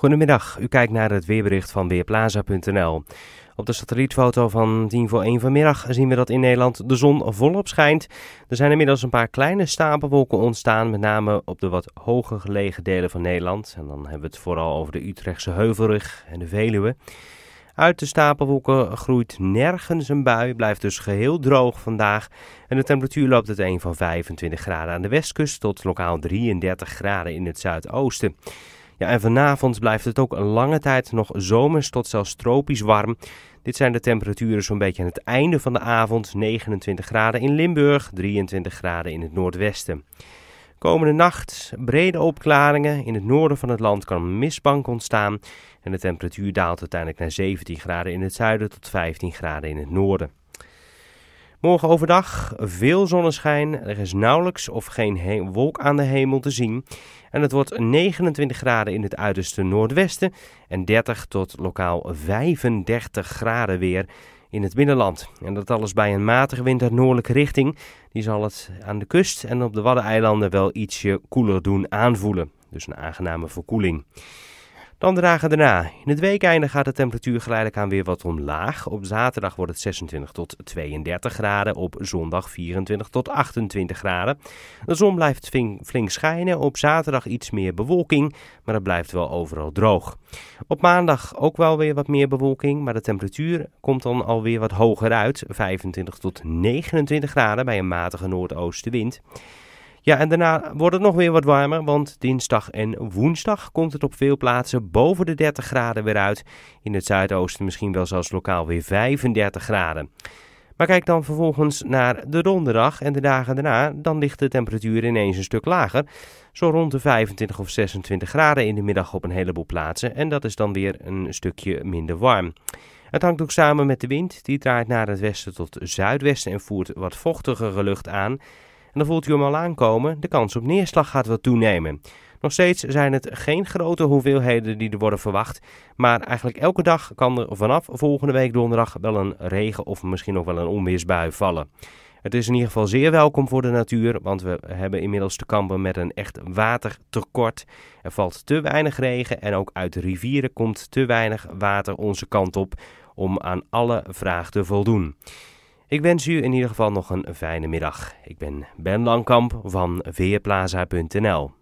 Goedemiddag, u kijkt naar het weerbericht van Weerplaza.nl. Op de satellietfoto van 10 voor 1 vanmiddag zien we dat in Nederland de zon volop schijnt. Er zijn inmiddels een paar kleine stapelwolken ontstaan, met name op de wat hoger gelegen delen van Nederland. En dan hebben we het vooral over de Utrechtse Heuvelrug en de Veluwe. Uit de stapelwolken groeit nergens een bui, blijft dus geheel droog vandaag. En de temperatuur loopt het een van 25 graden aan de westkust tot lokaal 33 graden in het zuidoosten. Ja, en vanavond blijft het ook een lange tijd nog zomers tot zelfs tropisch warm. Dit zijn de temperaturen zo'n beetje aan het einde van de avond. 29 graden in Limburg, 23 graden in het noordwesten. Komende nacht brede opklaringen. In het noorden van het land kan een mistbank ontstaan. En de temperatuur daalt uiteindelijk naar 17 graden in het zuiden tot 15 graden in het noorden. Morgen overdag veel zonneschijn. Er is nauwelijks of geen wolk aan de hemel te zien. En het wordt 29 graden in het uiterste noordwesten en 30 tot lokaal 35 graden weer in het binnenland. En dat alles bij een matige wind uit noordelijke richting. Die zal het aan de kust en op de Waddeneilanden wel ietsje koeler doen aanvoelen. Dus een aangename verkoeling. Dan dragen daarna. In het weekeinde gaat de temperatuur geleidelijk aan weer wat omlaag. Op zaterdag wordt het 26 tot 32 graden, op zondag 24 tot 28 graden. De zon blijft flink schijnen, op zaterdag iets meer bewolking, maar het blijft wel overal droog. Op maandag ook wel weer wat meer bewolking, maar de temperatuur komt dan alweer wat hoger uit, 25 tot 29 graden bij een matige noordoostenwind. Ja, en daarna wordt het nog weer wat warmer, want dinsdag en woensdag komt het op veel plaatsen boven de 30 graden weer uit. In het zuidoosten misschien wel zelfs lokaal weer 35 graden. Maar kijk dan vervolgens naar de donderdag en de dagen daarna, dan ligt de temperatuur ineens een stuk lager. Zo rond de 25 of 26 graden in de middag op een heleboel plaatsen en dat is dan weer een stukje minder warm. Het hangt ook samen met de wind, die draait naar het westen tot zuidwesten en voert wat vochtigere lucht aan. En dan voelt u hem al aankomen, de kans op neerslag gaat wel toenemen. Nog steeds zijn het geen grote hoeveelheden die er worden verwacht, maar eigenlijk elke dag kan er vanaf volgende week donderdag wel een regen of misschien nog wel een onweersbui vallen. Het is in ieder geval zeer welkom voor de natuur, want we hebben inmiddels te kampen met een echt watertekort. Er valt te weinig regen en ook uit de rivieren komt te weinig water onze kant op om aan alle vraag te voldoen. Ik wens u in ieder geval nog een fijne middag. Ik ben Ben Langkamp van veerplaza.nl.